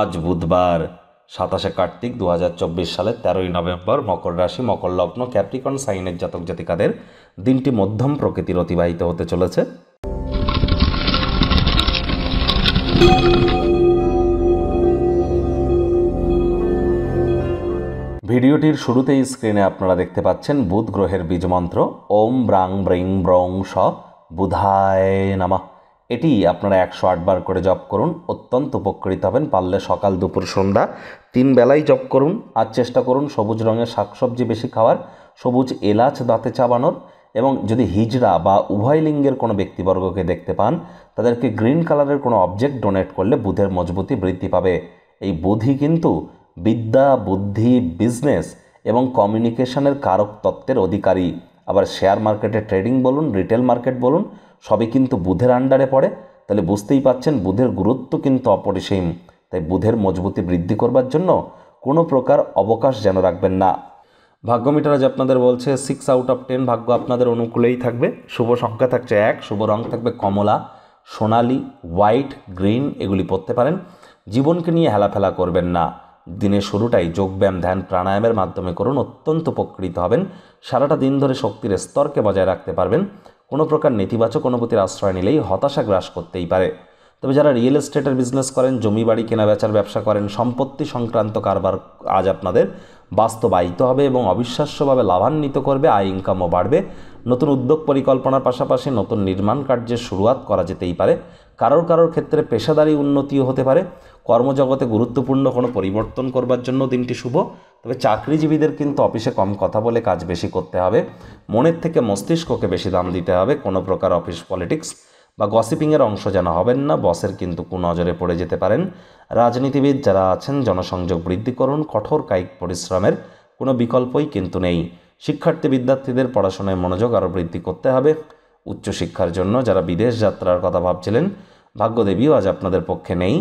আজ বুধবার সাতাশে কার্তিক দু হাজার চব্বিশ সালের তেরোই নভেম্বর মকর রাশি মকর লগ্ন ক্যাপ্রিকন সাইনের জাতক জাতিকাদের দিনটি মধ্যম প্রকৃতির অতিবাহিত হতে চলেছে ভিডিওটির শুরুতেই স্ক্রিনে আপনারা দেখতে পাচ্ছেন বুধ গ্রহের বীজমন্ত্র ওম ব্রাং ব্রিং ব্রং স বুধায় নামা এটি আপনারা একশো আটবার করে জপ করুন অত্যন্ত উপকৃত হবেন পারলে সকাল দুপুর সন্ধ্যা তিন বেলায় জপ করুন আর চেষ্টা করুন সবুজ রঙের শাকসবজি বেশি খাওয়ার সবুজ এলাচ দাঁতে চাবানোর এবং যদি হিজড়া বা উভয় লিঙ্গের কোনো ব্যক্তিবর্গকে দেখতে পান তাদেরকে গ্রিন কালারের কোনো অবজেক্ট ডোনেট করলে বুধের মজবুতি বৃদ্ধি পাবে এই বুধই কিন্তু বিদ্যা বুদ্ধি বিজনেস এবং কমিউনিকেশনের কারক তত্ত্বের অধিকারী আবার শেয়ার মার্কেটে ট্রেডিং বলুন রিটেল মার্কেট বলুন সবই কিন্তু বুধের আন্ডারে পড়ে তাহলে বুঝতেই পাচ্ছেন বুধের গুরুত্ব কিন্তু অপরিসীম তাই বুধের মজবুতি বৃদ্ধি করবার জন্য কোনো প্রকার অবকাশ যেন রাখবেন না ভাগ্যমিটার আজ আপনাদের বলছে সিক্স আউট অফ টেন ভাগ্য আপনাদের অনুকূলেই থাকবে শুভ সংখ্যা থাকছে এক শুভ রং থাকবে কমলা সোনালি হোয়াইট গ্রিন এগুলি পরতে পারেন জীবনকে নিয়ে হেলাফেলা করবেন না দিনের শুরুটাই যোগব্যায়াম ধ্যান প্রাণায়ামের মাধ্যমে করুন অত্যন্ত উপকৃত হবেন সারাটা দিন ধরে শক্তির স্তরকে বজায় রাখতে পারবেন কোনো প্রকার নেতিবাচক অনুভূতির আশ্রয় নিলেই হতাশা গ্রাস করতেই পারে তবে যারা রিয়েল এস্টেটের বিজনেস করেন জমি বাড়ি কেনা বেচার ব্যবসা করেন সম্পত্তি সংক্রান্ত কারবার আজ আপনাদের বাস্তবায়িত হবে এবং অবিশ্বাস্যভাবে লাভান্বিত করবে আয় ইনকামও বাড়বে নতুন উদ্যোগ পরিকল্পনার পাশাপাশি নতুন নির্মাণ কার্যের শুরুয়াত করা যেতেই পারে কারোর কারোর ক্ষেত্রে পেশাদারি উন্নতিও হতে পারে কর্মজগতে গুরুত্বপূর্ণ কোনো পরিবর্তন করবার জন্য দিনটি শুভ তবে চাকরিজীবীদের কিন্তু অফিসে কম কথা বলে কাজ বেশি করতে হবে মনের থেকে মস্তিষ্ককে বেশি দাম দিতে হবে কোনো প্রকার অফিস পলিটিক্স বা গসিপিংয়ের অংশ যেন হবেন না বসের কিন্তু কুনজরে পড়ে যেতে পারেন রাজনীতিবিদ যারা আছেন জনসংযোগ বৃদ্ধি করুন কঠোর কায়িক পরিশ্রমের কোনো বিকল্পই কিন্তু নেই শিক্ষার্থী বিদ্যার্থীদের পড়াশোনায় মনোযোগ আরও বৃদ্ধি করতে হবে উচ্চশিক্ষার জন্য যারা বিদেশ যাত্রার কথা ভাবছিলেন ভাগ্যদেবীও আজ আপনাদের পক্ষে নেই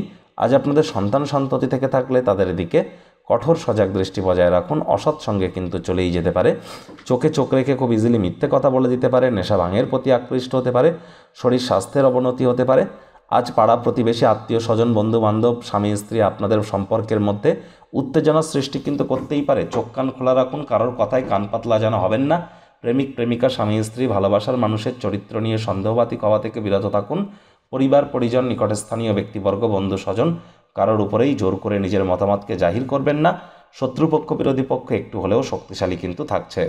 আজ আপনাদের সন্তান সন্ততি থেকে থাকলে তাদের দিকে কঠোর সজাগ দৃষ্টি বজায় রাখুন অসৎ সঙ্গে কিন্তু চলেই যেতে পারে চোখে চোখ রেখে খুব ইজিলি মিথ্যে কথা বলে দিতে পারে নেশা ভাঙের প্রতি আকৃষ্ট হতে পারে শরীর স্বাস্থ্যের অবনতি হতে পারে আজ পাড়া প্রতিবেশী আত্মীয় স্বজন বন্ধু বান্ধব স্বামী স্ত্রী আপনাদের সম্পর্কের মধ্যে উত্তেজনার সৃষ্টি কিন্তু করতেই পারে চোখ কান খোলা রাখুন কারোর কথায় কান পাতলা যেন হবেন না প্রেমিক প্রেমিকা স্বামী স্ত্রী ভালোবাসার মানুষের চরিত্র নিয়ে সন্দেহবাতিক হওয়া থেকে বিরত থাকুন পরিবার পরিজন নিকটস্থানীয় ব্যক্তিবর্গ বন্ধু স্বজন কারোর উপরেই জোর করে নিজের মতামতকে জাহির করবেন না শত্রুপক্ষ বিরোধী পক্ষ একটু হলেও শক্তিশালী কিন্তু থাকছে